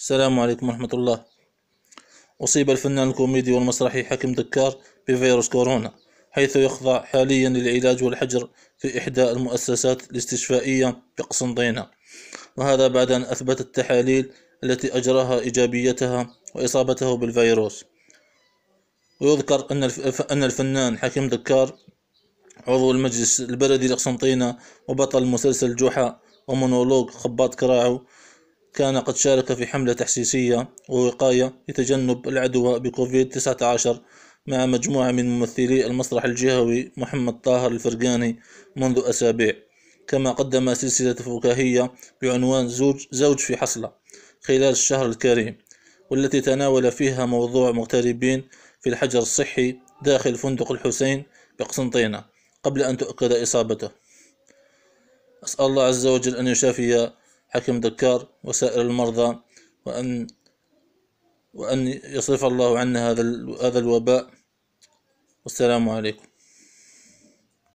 السلام عليكم ورحمة الله أصيب الفنان الكوميدي والمسرحي حكم دكار بفيروس كورونا حيث يخضع حاليا للعلاج والحجر في إحدى المؤسسات الاستشفائية بقسنطينة وهذا بعد أن أثبت التحاليل التي أجراها إيجابيتها وإصابته بالفيروس ويذكر أن الفنان حكيم دكار عضو المجلس البلدي لقسنطينة وبطل مسلسل جحا ومونولوج خباط كراعو كان قد شارك في حملة تحسيسية ووقاية لتجنب العدوى بكوفيد 19 مع مجموعة من ممثلي المسرح الجهوي محمد طاهر الفرقاني منذ أسابيع كما قدم سلسلة فكاهية بعنوان زوج, زوج في حصلة خلال الشهر الكريم والتي تناول فيها موضوع مغتربين في الحجر الصحي داخل فندق الحسين بقسنطينة قبل أن تؤكد إصابته أسأل الله عز وجل أن يشافي حكم دكار وسائر المرضى وأن وأن يصرف الله عنا هذا هذا الوباء والسلام عليكم